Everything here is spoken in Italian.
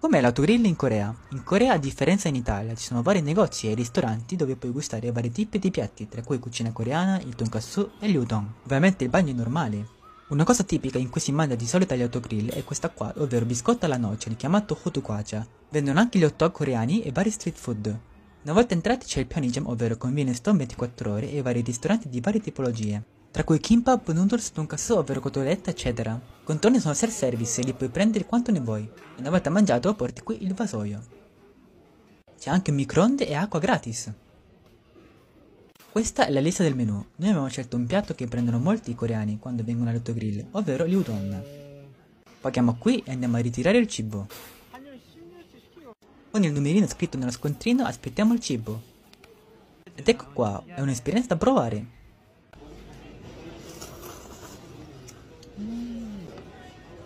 Com'è la Turilla in Corea? In Corea, a differenza in Italia, ci sono vari negozi e ristoranti dove puoi gustare vari tipi di piatti, tra cui cucina coreana, il tonkatsu e gli udon. Ovviamente il bagno è normale. Una cosa tipica in cui si mangia di solito agli autogrill è questa qua, ovvero biscotto alla noce, chiamato hutukwacha. Vendono anche gli hot dog coreani e vari street food. Una volta entrati c'è il pianigem, ovvero convenience store 24 ore e vari ristoranti di varie tipologie tra cui kimbap, noodles, tonkatsu, ovvero cotoletta, eccetera. Contorni sono self-service, li puoi prendere quanto ne vuoi. Una volta mangiato porti qui il vasoio. C'è anche microonde e acqua gratis. Questa è la lista del menu. Noi abbiamo scelto un piatto che prendono molti coreani quando vengono all'autogrill, ovvero gli udon. Paghiamo qui e andiamo a ritirare il cibo. Con il numerino scritto nello scontrino aspettiamo il cibo. Ed ecco qua, è un'esperienza da provare.